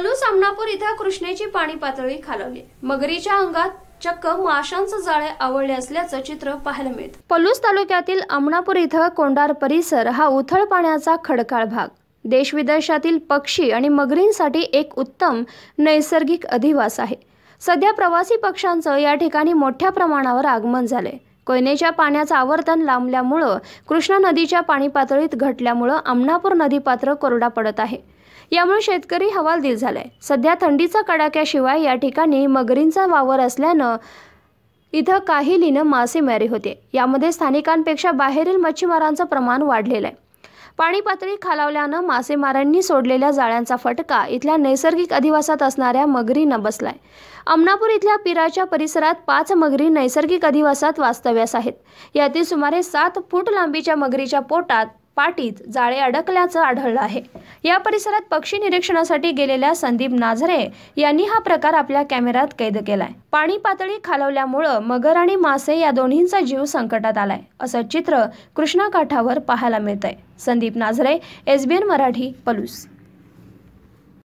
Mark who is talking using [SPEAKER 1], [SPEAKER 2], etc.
[SPEAKER 1] कोल्लू सामनापूर इथं कृष्णेची पाणी पातळी खालावली मगरीच्या अंगात चक्क माशांचं जाळे आवळले असल्याचं चित्र पाहायला मिळत पलूस तालुक्यातील अमणापूर इथं कोंडार परिसर हा उथळ पाण्याचा खडकाळ भाग देशविदेशातील पक्षी आणि मगरींसाठी एक उत्तम नैसर्गिक अधिवास आहे सध्या प्रवासी पक्ष्यांचं या ठिकाणी मोठ्या प्रमाणावर आगमन झाले कोयनेच्या पाण्याचं आवर्तन लांबल्यामुळं कृष्णा नदीच्या पातळीत घटल्यामुळं आमनापूर नदीपात्र कोरडा पडत आहे यामुळे शेतकरी हवालदिल झालाय सध्या थंडीचा कडाक्याशिवाय या ठिकाणी मगरींचा वावर असल्यानं इथं काही लिनं मासेमारी होते यामध्ये स्थानिकांपेक्षा बाहेरील मच्छीमारांचं प्रमाण वाढलेलं आहे पाणी पातळी खालावल्यानं मासेमारांनी सोडलेल्या जाळ्यांचा फटका इथल्या नैसर्गिक अधिवासात असणाऱ्या मगरीनं बसलाय अमनापूर इथल्या पिराच्या परिसरात पाच मगरी नैसर्गिक अधिवासात वास्तव्यास आहेत यातील सुमारे सात फूट लांबीच्या मगरीच्या पोटात पाटीत जाळे अडकल्याचं आढळलं आहे या परिसरात पक्षी निरीक्षणासाठी गेलेल्या संदीप नाझरे यांनी हा प्रकार आपल्या कॅमेऱ्यात कैद केलाय पाणी पातळी खालवल्यामुळं मगर आणि मासे या दोन्हींचा जीव संकटात आलाय असं चित्र कृष्णा काठावर पाहायला मिळत संदीप नाझरे एसबीएन मराठी पलूस